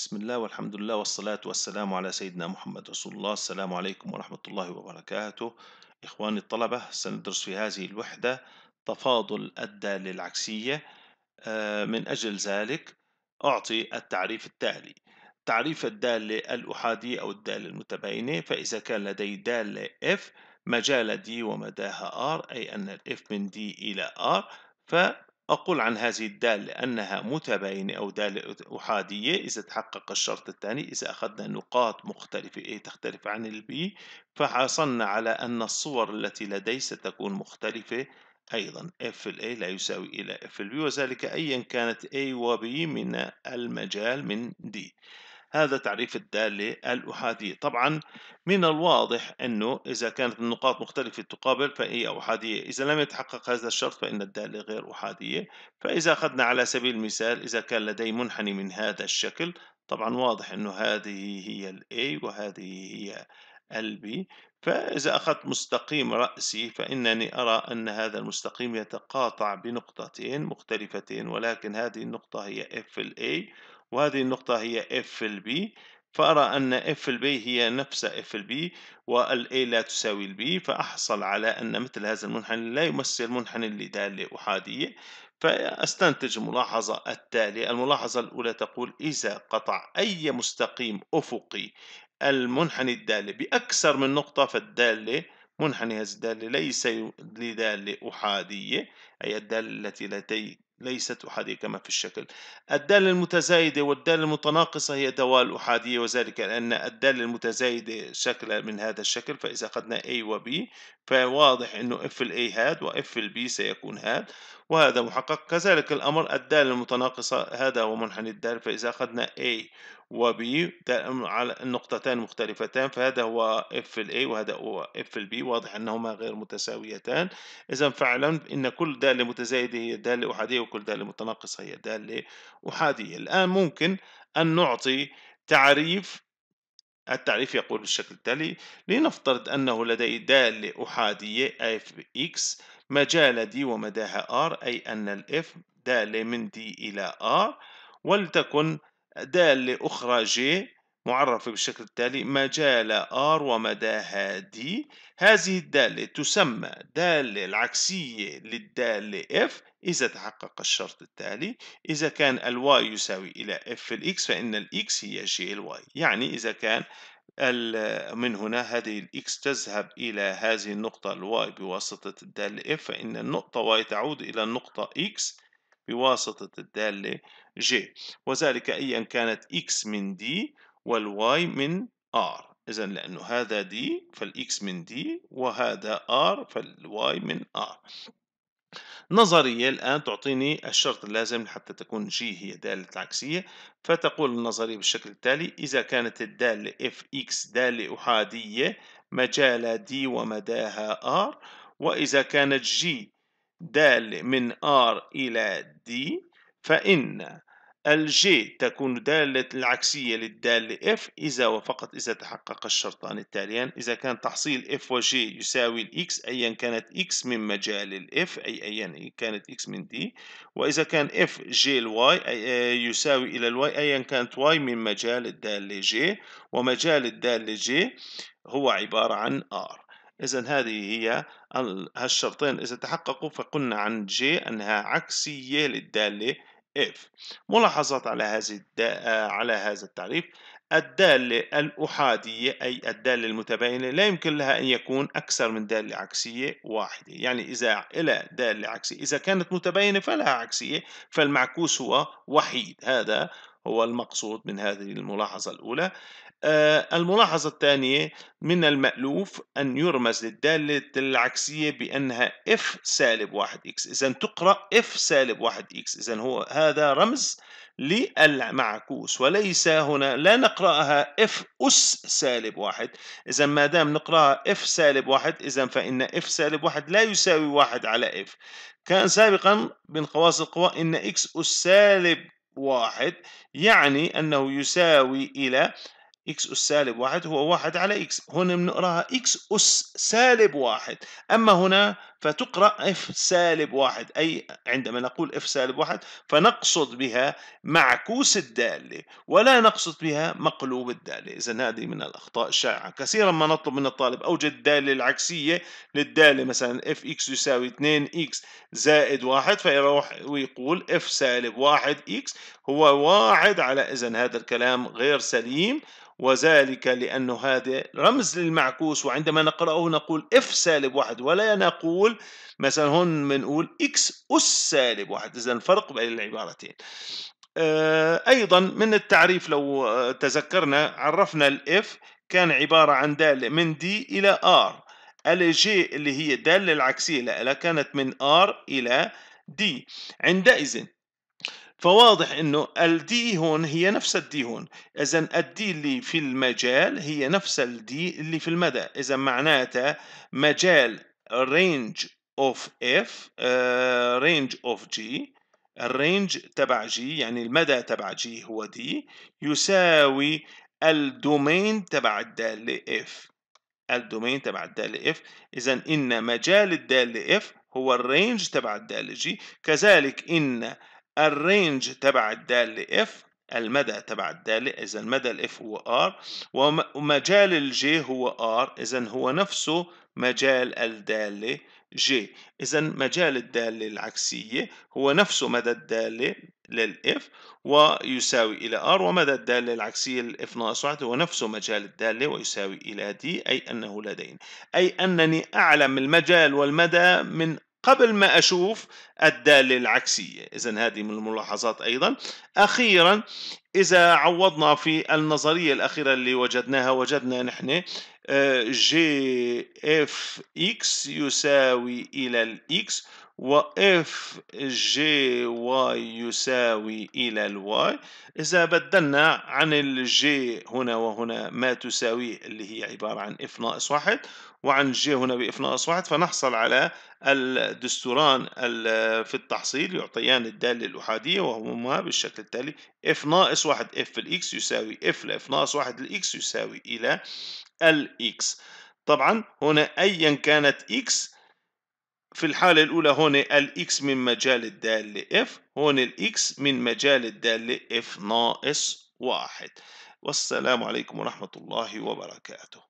بسم الله والحمد لله والصلاة والسلام على سيدنا محمد رسول الله السلام عليكم ورحمة الله وبركاته إخواني الطلبة سندرس في هذه الوحدة تفاضل الدالة العكسية آه، من أجل ذلك أعطي التعريف التالي تعريف الدالة الأحادية أو الدالة المتباينة فإذا كان لدي دالة F مجال D ومداها R أي أن F من D إلى R ف أقول عن هذه الدالة أنها متباينة أو دالة أحادية إذا تحقق الشرط الثاني إذا أخذنا نقاط مختلفة A إيه، تختلف عن البي فحصلنا على أن الصور التي لدي ستكون مختلفة أيضا F A لا يساوي إلى F B وذلك أيا كانت A و B من المجال من D هذا تعريف الدالة الأحادية طبعا من الواضح أنه إذا كانت النقاط مختلفة تقابل فهي أحادية إذا لم يتحقق هذا الشرط فإن الدالة غير أحادية فإذا أخذنا على سبيل المثال إذا كان لدي منحني من هذا الشكل طبعا واضح أنه هذه هي الـ A وهذه هي الـ B فإذا أخذت مستقيم رأسي فإنني أرى أن هذا المستقيم يتقاطع بنقطتين مختلفتين ولكن هذه النقطة هي F ال A وهذه النقطة هي F ال B فأرى أن F ال B هي نفس F ال B وال A لا تساوي ال B فأحصل على أن مثل هذا المنحنى لا يمثل منحنى لدالة أحادية فأستنتج الملاحظة التالية الملاحظة الأولى تقول إذا قطع أي مستقيم أفقي المنحني الدالي بأكثر من نقطة فالدالة منحني هذه الدالة ليس لدالة أحادية أي الدالة التي لدي ليست أحادية كما في الشكل الدالة المتزايدة والدالة المتناقصة هي دوال أحادية وذلك لأن الدالة المتزايدة شكلها من هذا الشكل فإذا أخذنا A و B فواضح انه اف الاي هاد واف البي سيكون هاد وهذا محقق كذلك الامر الدال المتناقصه هذا هو منحني الدال فاذا اخذنا a و b على النقطتان مختلفتان فهذا هو اف الاي وهذا هو اف البي واضح انهما غير متساويتان اذا فعلا ان كل داله متزايده هي داله احاديه وكل داله متناقصه هي داله احاديه الان ممكن ان نعطي تعريف التعريف يقول بالشكل التالي لنفترض أنه لدي دالة أحادية f x مجال d ومداها r أي أن ال f دالة من d إلى r ولتكن دالة أخرى j معرفة بالشكل التالي مجال r ومداها d هذه الدالة تسمى دالة العكسية للدالة f إذا تحقق الشرط التالي إذا كان الواي يساوي إلى إف الإكس فإن الإكس هي جي الواي يعني إذا كان من هنا هذه الإكس تذهب إلى هذه النقطة الواي بواسطة الدالة إف فإن النقطة واي تعود إلى النقطة إكس بواسطة الدالة جي وذلك أيا كانت إكس من دي والواي من r إذا لأنه هذا دي فالإكس من دي وهذا r فالواي من r نظرية الآن تعطيني الشرط اللازم حتى تكون جي هي دالة العكسية فتقول النظرية بالشكل التالي إذا كانت الدالة fx دالة أحادية مجال D ومداها R وإذا كانت جي دالة من R إلى D فإن الجي تكون دالة العكسية للدالة F إذا وفقط إذا تحقق الشرطان التاليان إذا كان تحصيل F و G يساوي الإكس أيا كانت X من مجال الإف أي أيا كانت X من D وإذا كان F جي الواي آه، يساوي إلى الواي أيا كانت Y من مجال الدالة جي ومجال الدالة جي هو عبارة عن R إذا هذه هي هالشرطين إذا تحققوا فقلنا عن J أنها عكسية للدالة if ملاحظات على هذه آه، على هذا التعريف الدالة الأحادية أي الدالة المتباينة لا يمكن لها أن يكون أكثر من دالة عكسية واحدة يعني إذا إلى دالة عكسية إذا كانت متباينة فلها عكسية فالمعكوس هو وحيد هذا هو المقصود من هذه الملاحظة الأولى آه، الملاحظة الثانية من المألوف أن يرمز للدالة العكسية بأنها F سالب 1X إذا تقرأ F سالب 1X إذا هو هذا رمز للمعكوس وليس هنا لا نقرأها F أس سالب 1 إذا ما دام نقرأها F سالب 1 إذا فإن F سالب 1 لا يساوي 1 على F كان سابقا من خواص القوى إن X أس سالب واحد يعني أنه يساوي إلى x أس سالب واحد هو واحد على x هنا بنقراها x أس سالب واحد أما هنا فتقرأ اف سالب واحد أي عندما نقول اف سالب واحد فنقصد بها معكوس الدالة ولا نقصد بها مقلوب الدالة إذا هذه من الأخطاء الشائعة كثيرا ما نطلب من الطالب أوجد الدالة العكسية للدالة مثلا اف اكس يساوي 2 اكس زائد واحد فيروح ويقول اف سالب واحد اكس هو واحد على إذا هذا الكلام غير سليم وذلك لأنه هذا رمز للمعكوس وعندما نقرأه نقول اف سالب واحد ولا نقول بنقول مثلا هون بنقول اكس اس سالب واحد اذا الفرق بين العبارتين آه، ايضا من التعريف لو آه، تذكرنا عرفنا الاف كان عباره عن داله من دي الى ار الجي اللي هي الداله العكسيه لها كانت من ار الى دي عندئذ فواضح انه الدي هون هي نفس الدي هون اذا الدي اللي في المجال هي نفس الدي اللي في المدى اذا معناتها مجال range of f uh, range of g الرينج تبع جي يعني المدى تبع جي هو دي يساوي الدومين تبع الدالة اف الدومين تبع الدالة اف إذا إن مجال الدالة اف هو الرينج تبع الدالة جي كذلك إن الرينج تبع الدالة اف المدى تبع الدالة إذا مدى الاف هو ار ومجال الجي هو ار إذا هو نفسه مجال الدالة جي إذا مجال الدالة العكسية هو نفسه مدى الدالة للإف ويساوي إلى R ومدى الدالة العكسية للإف ناقص واحد هو نفسه مجال الدالة ويساوي إلى D أي أنه لدينا أي أنني أعلم المجال والمدى من قبل ما أشوف الدالة العكسية إذا هذه من الملاحظات أيضا أخيرا إذا عوضنا في النظرية الأخيرة اللي وجدناها وجدنا نحن Euh, « GFX, F X, you say we X وإف جي واي يساوي إلى الواي إذا بدلنا عن الجي هنا وهنا ما تساويه اللي هي عبارة عن إف ناقص واحد وعن جي هنا بإف ناقص واحد فنحصل على الدستوران في التحصيل يعطيان الدالة الأحادية وهما بالشكل التالي إف ناقص واحد إف الإكس يساوي إف لإف ناقص واحد الإكس يساوي إلى الإكس طبعا هنا أيا كانت إكس في الحالة الأولى هون الإكس من مجال الدالة F هون الإكس من مجال الدالة F ناقص واحد والسلام عليكم ورحمة الله وبركاته